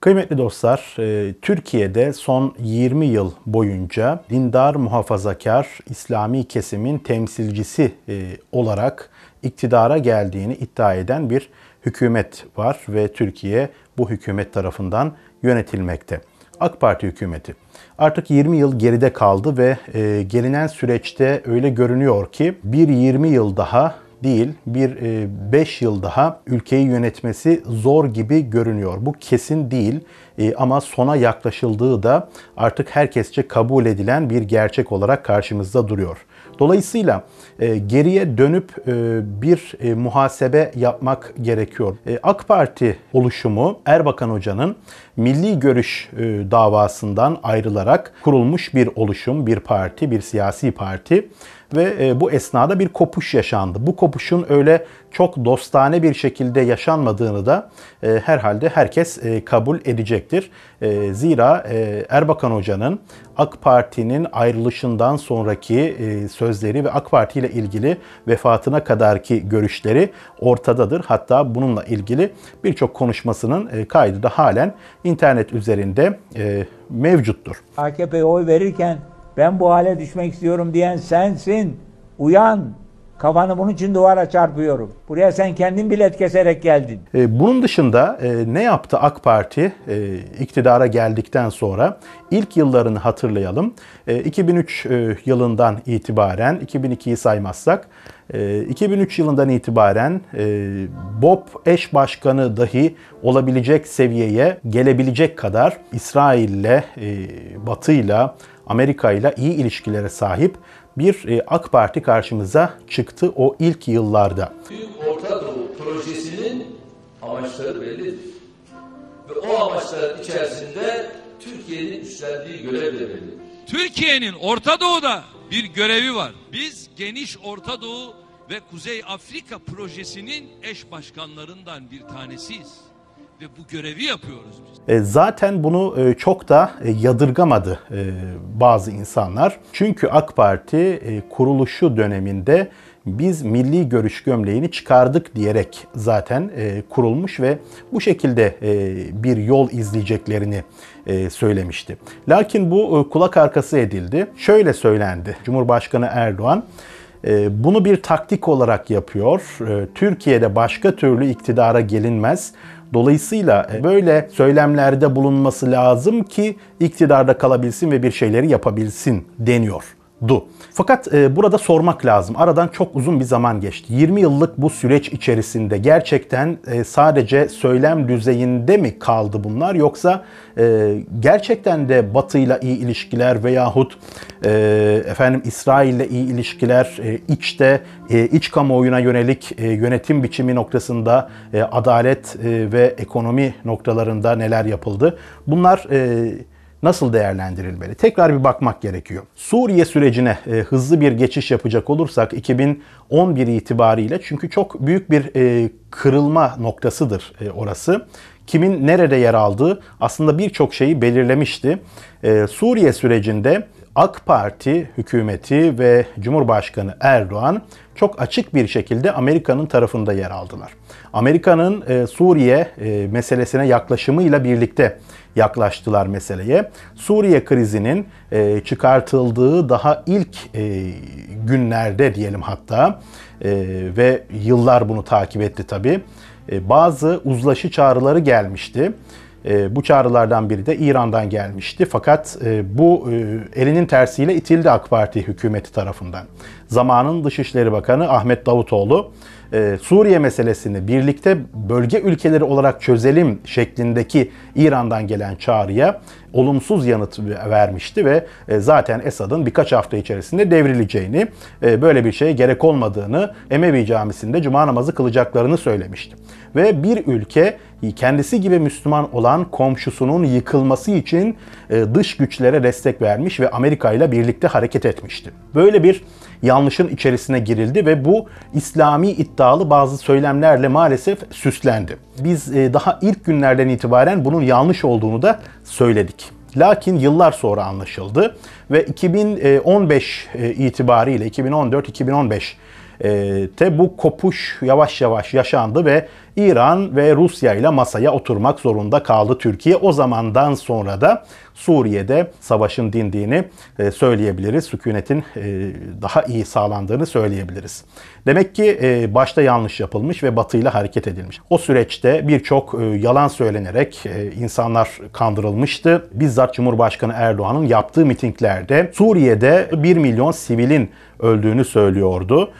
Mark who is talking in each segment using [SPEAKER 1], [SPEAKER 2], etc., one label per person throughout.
[SPEAKER 1] Kıymetli dostlar, e, Türkiye'de son 20 yıl boyunca dindar muhafazakar İslami kesimin temsilcisi e, olarak iktidara geldiğini iddia eden bir hükümet var ve Türkiye bu hükümet tarafından yönetilmekte. AK Parti hükümeti. Artık 20 yıl geride kaldı ve e, gelinen süreçte öyle görünüyor ki bir 20 yıl daha değil bir 5 e, yıl daha ülkeyi yönetmesi zor gibi görünüyor. Bu kesin değil e, ama sona yaklaşıldığı da artık herkesçe kabul edilen bir gerçek olarak karşımızda duruyor. Dolayısıyla e, geriye dönüp bir muhasebe yapmak gerekiyor. AK Parti oluşumu Erbakan Hoca'nın milli görüş e, davasından ayrılarak kurulmuş bir oluşum, bir parti, bir siyasi parti ve e, bu esnada bir kopuş yaşandı. Bu kopuşun öyle çok dostane bir şekilde yaşanmadığını da e, herhalde herkes kabul edecektir. Zira Erbakan Hoca'nın AK Parti'nin ayrılışından sonraki sözleri ve AK Parti ile ilgili vefatına kadarki görüşleri ortadadır. Hatta bununla ilgili birçok konuşmasının kaydı da halen internet üzerinde e, mevcuttur.
[SPEAKER 2] AKP'ye oy verirken ben bu hale düşmek istiyorum diyen sensin. Uyan. Kafanı bunun için duvara çarpıyorum. Buraya sen kendin bilet
[SPEAKER 1] keserek geldin. E, bunun dışında e, ne yaptı AK Parti e, iktidara geldikten sonra? ilk yıllarını hatırlayalım. E, 2003 e, yılından itibaren, 2002'yi saymazsak, e, 2003 yılından itibaren e, BOP eş başkanı dahi olabilecek seviyeye gelebilecek kadar İsrail'le, e, Batı'yla, Amerika ile iyi ilişkilere sahip bir e, AK Parti karşımıza çıktı o ilk yıllarda.
[SPEAKER 2] Büyük Orta Doğu projesinin amaçları bellidir. Ve o amaçlar içerisinde Türkiye'nin üstlendiği görev de bellidir. Türkiye'nin Orta Doğu'da bir görevi var. Biz geniş Orta Doğu ve Kuzey Afrika projesinin eş başkanlarından bir tanesiyiz ve bu görevi yapıyoruz
[SPEAKER 1] biz. E, zaten bunu e, çok da e, yadırgamadı e, bazı insanlar. Çünkü AK Parti e, kuruluşu döneminde biz milli görüş gömleğini çıkardık diyerek zaten e, kurulmuş ve bu şekilde e, bir yol izleyeceklerini e, söylemişti. Lakin bu e, kulak arkası edildi. Şöyle söylendi Cumhurbaşkanı Erdoğan ee, bunu bir taktik olarak yapıyor. Ee, Türkiye'de başka türlü iktidara gelinmez. Dolayısıyla e, böyle söylemlerde bulunması lazım ki iktidarda kalabilsin ve bir şeyleri yapabilsin deniyor du. Fakat e, burada sormak lazım. Aradan çok uzun bir zaman geçti. 20 yıllık bu süreç içerisinde gerçekten e, sadece söylem düzeyinde mi kaldı bunlar yoksa e, gerçekten de Batı ile iyi ilişkiler veyahut e, efendim İsrail ile iyi ilişkiler e, içte e, iç kamuoyuna yönelik e, yönetim biçimi noktasında e, adalet e, ve ekonomi noktalarında neler yapıldı? Bunlar e, nasıl değerlendirilmeli? Tekrar bir bakmak gerekiyor. Suriye sürecine e, hızlı bir geçiş yapacak olursak 2011 itibariyle çünkü çok büyük bir e, kırılma noktasıdır e, orası. Kimin nerede yer aldığı aslında birçok şeyi belirlemişti. E, Suriye sürecinde AK Parti hükümeti ve Cumhurbaşkanı Erdoğan çok açık bir şekilde Amerika'nın tarafında yer aldılar. Amerika'nın e, Suriye e, meselesine yaklaşımıyla birlikte yaklaştılar meseleye. Suriye krizinin e, çıkartıldığı daha ilk e, günlerde diyelim hatta e, ve yıllar bunu takip etti tabi. E, bazı uzlaşı çağrıları gelmişti. E, bu çağrılardan biri de İran'dan gelmişti. Fakat e, bu e, elinin tersiyle itildi AK Parti hükümeti tarafından. Zamanın Dışişleri Bakanı Ahmet Davutoğlu e, Suriye meselesini birlikte bölge ülkeleri olarak çözelim şeklindeki İran'dan gelen çağrıya olumsuz yanıt vermişti ve e, zaten Esad'ın birkaç hafta içerisinde devrileceğini, e, böyle bir şeye gerek olmadığını Emevi camisinde cuma namazı kılacaklarını söylemişti. Ve bir ülke kendisi gibi Müslüman olan komşusunun yıkılması için e, dış güçlere destek vermiş ve Amerika ile birlikte hareket etmişti. Böyle bir yanlışın içerisine girildi ve bu İslami iddialı bazı söylemlerle maalesef süslendi. Biz e, daha ilk günlerden itibaren bunun yanlış olduğunu da söyledik. Lakin yıllar sonra anlaşıldı ve 2015 e, e, itibariyle 2014-2015 te bu kopuş yavaş yavaş yaşandı ve İran ve Rusya ile masaya oturmak zorunda kaldı Türkiye. O zamandan sonra da Suriye'de savaşın dindiğini e, söyleyebiliriz. Sükunetin e, daha iyi sağlandığını söyleyebiliriz. Demek ki e, başta yanlış yapılmış ve Batı ile hareket edilmiş. O süreçte birçok yalan söylenerek insanlar kandırılmıştı. Bizzat Cumhurbaşkanı Erdoğan'ın yaptığı mitinglerde Suriye'de 1 milyon sivilin öldüğünü söylüyordu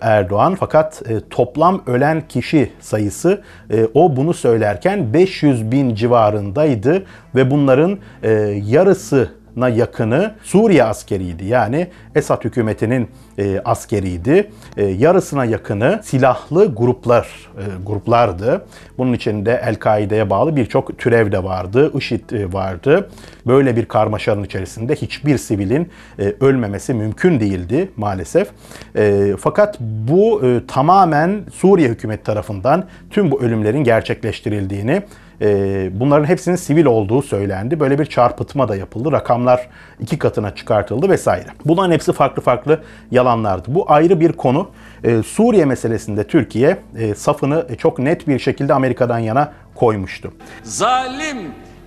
[SPEAKER 1] Erdoğan. Fakat toplam ölen kişi sayısı sayısı e, o bunu söylerken 500 bin civarındaydı ve bunların e, yarısı na yakını Suriye askeriydi. Yani Esad hükümetinin e, askeriydi. E, yarısına yakını silahlı gruplar e, gruplardı. Bunun içinde El-Kaide'ye bağlı birçok türev de vardı, IŞİD e, vardı. Böyle bir karmaşanın içerisinde hiçbir sivilin e, ölmemesi mümkün değildi maalesef. E, fakat bu e, tamamen Suriye hükümeti tarafından tüm bu ölümlerin gerçekleştirildiğini ee, bunların hepsinin sivil olduğu söylendi. Böyle bir çarpıtma da yapıldı. Rakamlar iki katına çıkartıldı vesaire. Bunların hepsi farklı farklı yalanlardı. Bu ayrı bir konu. Ee, Suriye meselesinde Türkiye e, safını e, çok net bir şekilde Amerika'dan yana koymuştu.
[SPEAKER 2] Zalim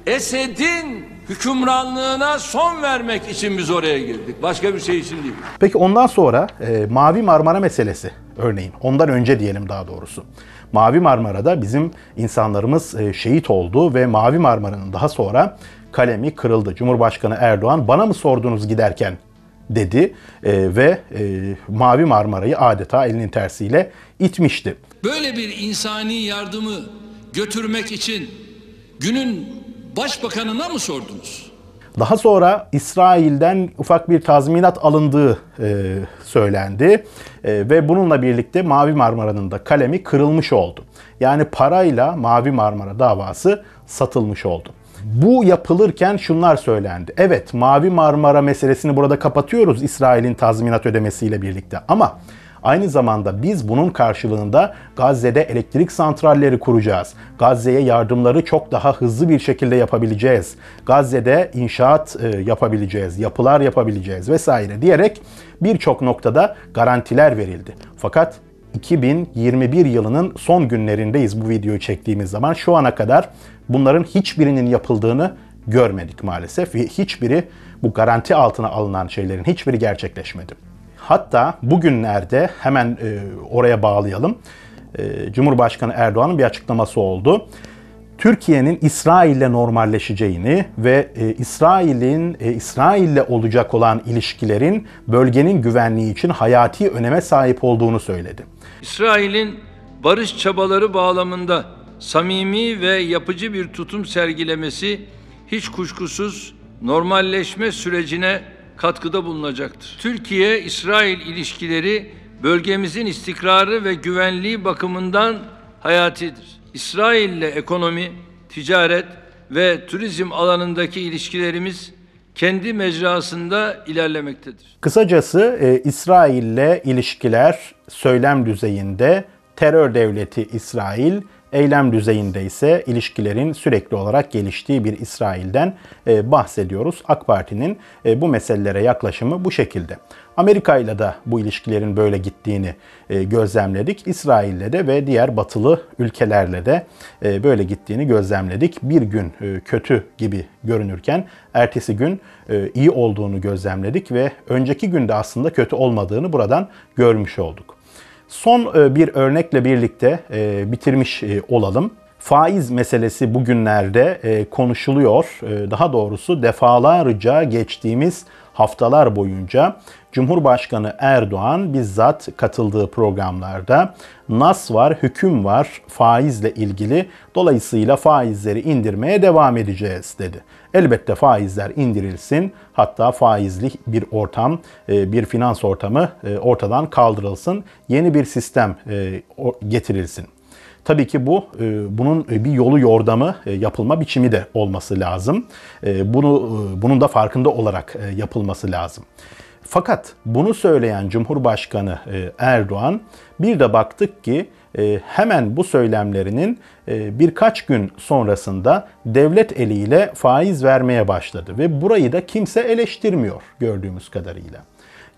[SPEAKER 2] Esed'in hükümranlığına son vermek için biz oraya girdik. Başka bir şey için değil.
[SPEAKER 1] Peki ondan sonra e, Mavi Marmara meselesi örneğin. Ondan önce diyelim daha doğrusu. Mavi Marmara'da bizim insanlarımız e, şehit oldu ve Mavi Marmara'nın daha sonra kalemi kırıldı. Cumhurbaşkanı Erdoğan bana mı sordunuz giderken dedi e, ve e, Mavi Marmara'yı adeta elinin tersiyle itmişti.
[SPEAKER 2] Böyle bir insani yardımı götürmek için günün başbakanına mı sordunuz?
[SPEAKER 1] Daha sonra İsrail'den ufak bir tazminat alındığı e, söylendi e, ve bununla birlikte Mavi Marmara'nın da kalemi kırılmış oldu. Yani parayla Mavi Marmara davası satılmış oldu. Bu yapılırken şunlar söylendi. Evet Mavi Marmara meselesini burada kapatıyoruz İsrail'in tazminat ödemesiyle birlikte ama Aynı zamanda biz bunun karşılığında Gazze'de elektrik santralleri kuracağız. Gazze'ye yardımları çok daha hızlı bir şekilde yapabileceğiz. Gazze'de inşaat e, yapabileceğiz, yapılar yapabileceğiz vesaire diyerek birçok noktada garantiler verildi. Fakat 2021 yılının son günlerindeyiz bu videoyu çektiğimiz zaman. Şu ana kadar bunların hiçbirinin yapıldığını görmedik maalesef ve hiçbiri bu garanti altına alınan şeylerin hiçbiri gerçekleşmedi. Hatta bugünlerde hemen e, oraya bağlayalım. E, Cumhurbaşkanı Erdoğan'ın bir açıklaması oldu. Türkiye'nin İsrail'le normalleşeceğini ve e, İsrail'in e, İsrail'le olacak olan ilişkilerin bölgenin güvenliği için hayati öneme sahip olduğunu söyledi.
[SPEAKER 2] İsrail'in barış çabaları bağlamında samimi ve yapıcı bir tutum sergilemesi hiç kuşkusuz normalleşme sürecine katkıda bulunacaktır. Türkiye-İsrail ilişkileri bölgemizin istikrarı ve güvenliği bakımından hayatidir. İsrail ile ekonomi, ticaret ve turizm alanındaki ilişkilerimiz kendi mecrasında ilerlemektedir.
[SPEAKER 1] Kısacası e, İsrail ile ilişkiler söylem düzeyinde terör devleti İsrail Eylem düzeyinde ise ilişkilerin sürekli olarak geliştiği bir İsrail'den e, bahsediyoruz. AK Parti'nin e, bu meselelere yaklaşımı bu şekilde. Amerika ile de bu ilişkilerin böyle gittiğini e, gözlemledik. İsrail ile de ve diğer batılı ülkelerle de böyle gittiğini gözlemledik. Bir gün kötü gibi görünürken ertesi gün iyi olduğunu gözlemledik ve önceki günde aslında kötü olmadığını buradan görmüş olduk. Son e, bir örnekle birlikte e, bitirmiş e, olalım. Faiz meselesi bugünlerde konuşuluyor. Daha doğrusu defalarca geçtiğimiz haftalar boyunca Cumhurbaşkanı Erdoğan bizzat katıldığı programlarda nas var, hüküm var faizle ilgili. Dolayısıyla faizleri indirmeye devam edeceğiz dedi. Elbette faizler indirilsin. Hatta faizli bir ortam, e, bir finans ortamı e, ortadan kaldırılsın. Yeni bir sistem e, getirilsin. Tabii ki bu e, bunun e, bir yolu yordamı e, yapılma biçimi de olması lazım. E, bunu e, bunun da farkında olarak e, yapılması lazım. Fakat bunu söyleyen Cumhurbaşkanı e, Erdoğan bir de baktık ki e, hemen bu söylemlerinin e, birkaç gün sonrasında devlet eliyle faiz vermeye başladı ve burayı da kimse eleştirmiyor gördüğümüz kadarıyla.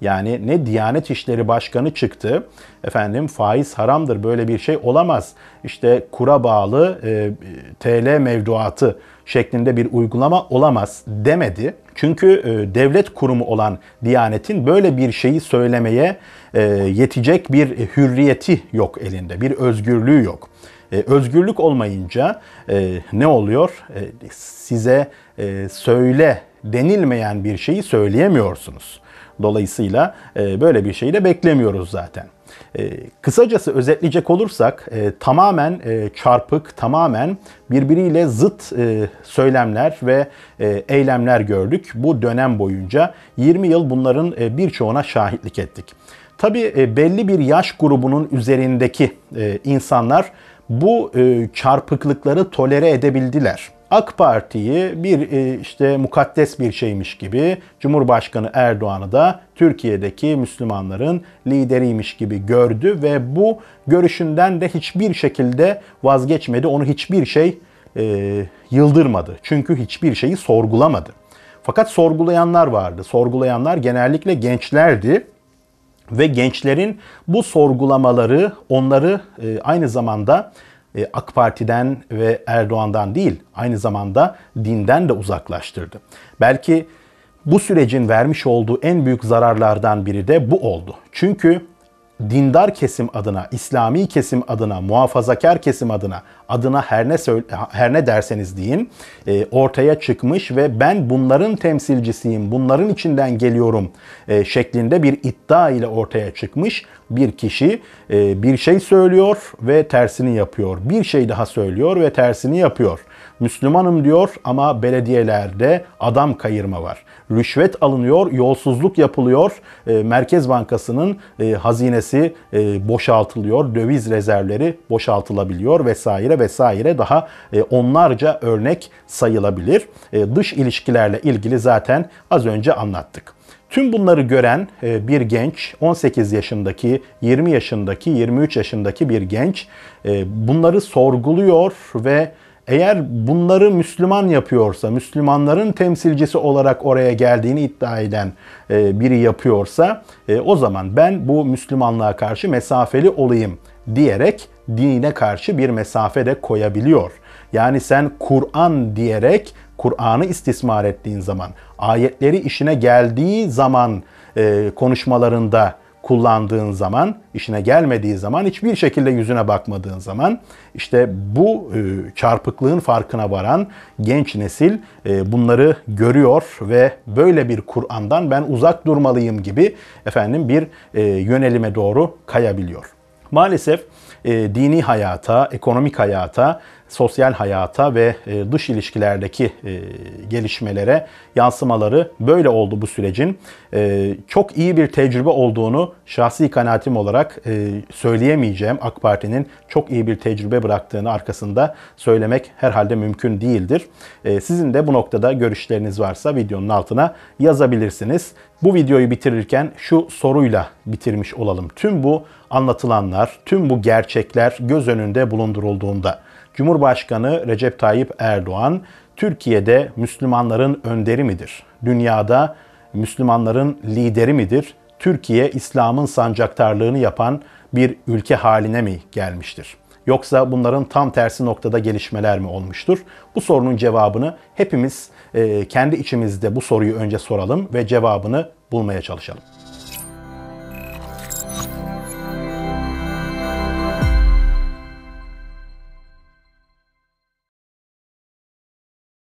[SPEAKER 1] Yani ne Diyanet İşleri Başkanı çıktı. Efendim faiz haramdır böyle bir şey olamaz. İşte kura bağlı e, TL mevduatı şeklinde bir uygulama olamaz demedi. Çünkü e, devlet kurumu olan Diyanet'in böyle bir şeyi söylemeye e, yetecek bir hürriyeti yok elinde. Bir özgürlüğü yok. E, özgürlük olmayınca e, ne oluyor? E, size e, söyle denilmeyen bir şeyi söyleyemiyorsunuz. Dolayısıyla e, böyle bir şeyi de beklemiyoruz zaten. E, kısacası özetleyecek olursak e, tamamen çarpık, tamamen birbiriyle zıt söylemler ve eylemler gördük. Bu dönem boyunca 20 yıl bunların birçoğuna şahitlik ettik. Tabi belli bir yaş grubunun üzerindeki insanlar bu çarpıklıkları tolere edebildiler. AK Parti'yi bir e, işte mukaddes bir şeymiş gibi, Cumhurbaşkanı Erdoğan'ı da Türkiye'deki Müslümanların lideriymiş gibi gördü ve bu görüşünden de hiçbir şekilde vazgeçmedi. Onu hiçbir şey e, yıldırmadı. Çünkü hiçbir şeyi sorgulamadı. Fakat sorgulayanlar vardı. Sorgulayanlar genellikle gençlerdi ve gençlerin bu sorgulamaları onları e, aynı zamanda e, AK Parti'den ve Erdoğan'dan değil, aynı zamanda dinden de uzaklaştırdı. Belki bu sürecin vermiş olduğu en büyük zararlardan biri de bu oldu. Çünkü dindar kesim adına, İslami kesim adına, muhafazakar kesim adına, adına her ne söyle, her ne derseniz deyin, e, ortaya çıkmış ve ben bunların temsilcisiyim, bunların içinden geliyorum e, şeklinde bir iddia ile ortaya çıkmış bir kişi e, bir şey söylüyor ve tersini yapıyor. Bir şey daha söylüyor ve tersini yapıyor. Müslümanım diyor ama belediyelerde adam kayırma var. Rüşvet alınıyor, yolsuzluk yapılıyor. E, Merkez Bankası'nın e, hazinesi e, boşaltılıyor, döviz rezervleri boşaltılabiliyor vesaire vesaire daha onlarca örnek sayılabilir. dış ilişkilerle ilgili zaten az önce anlattık. Tüm bunları gören bir genç, 18 yaşındaki, 20 yaşındaki, 23 yaşındaki bir genç bunları sorguluyor ve eğer bunları Müslüman yapıyorsa, Müslümanların temsilcisi olarak oraya geldiğini iddia eden e, biri yapıyorsa e, o zaman ben bu Müslümanlığa karşı mesafeli olayım diyerek dine karşı bir mesafe de koyabiliyor. Yani sen Kur'an diyerek Kur'an'ı istismar ettiğin zaman, ayetleri işine geldiği zaman e, konuşmalarında kullandığın zaman, işine gelmediği zaman, hiçbir şekilde yüzüne bakmadığın zaman işte bu e, çarpıklığın farkına varan genç nesil e, bunları görüyor ve böyle bir Kur'an'dan ben uzak durmalıyım gibi efendim bir e, yönelime doğru kayabiliyor. Maalesef dini hayata, ekonomik hayata sosyal hayata ve e, dış ilişkilerdeki e, gelişmelere yansımaları böyle oldu bu sürecin. E, çok iyi bir tecrübe olduğunu şahsi kanaatim olarak söyleyemeyeceğim. AK Parti'nin çok iyi bir tecrübe bıraktığını arkasında söylemek herhalde mümkün değildir. Sizin de bu noktada görüşleriniz varsa videonun altına yazabilirsiniz. Bu videoyu bitirirken şu soruyla bitirmiş olalım. Tüm bu anlatılanlar, tüm bu gerçekler göz önünde bulundurulduğunda Cumhurbaşkanı Recep Tayyip Erdoğan, Türkiye'de Müslümanların önderi midir? Dünyada Müslümanların lideri midir? Türkiye İslam'ın sancaktarlığını yapan bir ülke haline mi gelmiştir? Yoksa bunların tam tersi noktada gelişmeler mi olmuştur? Bu sorunun cevabını hepimiz e, kendi içimizde bu soruyu önce soralım ve cevabını bulmaya çalışalım.